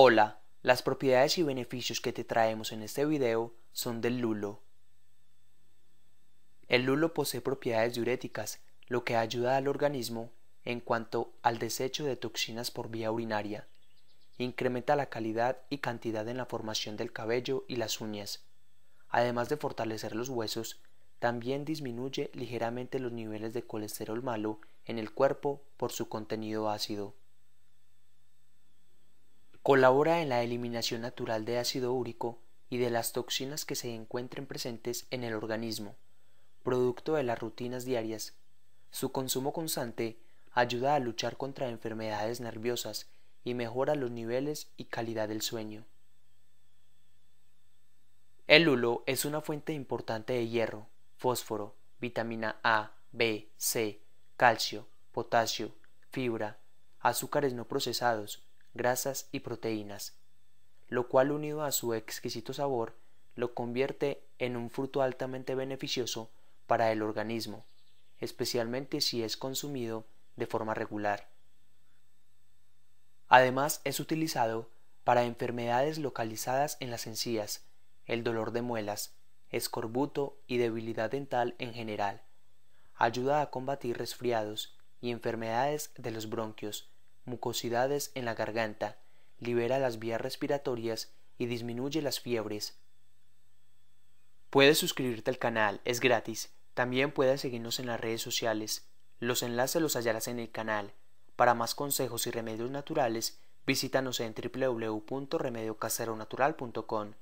Hola, las propiedades y beneficios que te traemos en este video son del lulo. El lulo posee propiedades diuréticas, lo que ayuda al organismo en cuanto al desecho de toxinas por vía urinaria. Incrementa la calidad y cantidad en la formación del cabello y las uñas. Además de fortalecer los huesos, también disminuye ligeramente los niveles de colesterol malo en el cuerpo por su contenido ácido. Colabora en la eliminación natural de ácido úrico y de las toxinas que se encuentren presentes en el organismo, producto de las rutinas diarias. Su consumo constante ayuda a luchar contra enfermedades nerviosas y mejora los niveles y calidad del sueño. El hulo es una fuente importante de hierro, fósforo, vitamina A, B, C, calcio, potasio, fibra, azúcares no procesados, grasas y proteínas, lo cual unido a su exquisito sabor lo convierte en un fruto altamente beneficioso para el organismo, especialmente si es consumido de forma regular. Además es utilizado para enfermedades localizadas en las encías, el dolor de muelas, escorbuto y debilidad dental en general. Ayuda a combatir resfriados y enfermedades de los bronquios, mucosidades en la garganta, libera las vías respiratorias y disminuye las fiebres. Puedes suscribirte al canal, es gratis. También puedes seguirnos en las redes sociales. Los enlaces los hallarás en el canal. Para más consejos y remedios naturales, visítanos en www.remediocaseronatural.com.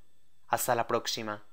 Hasta la próxima.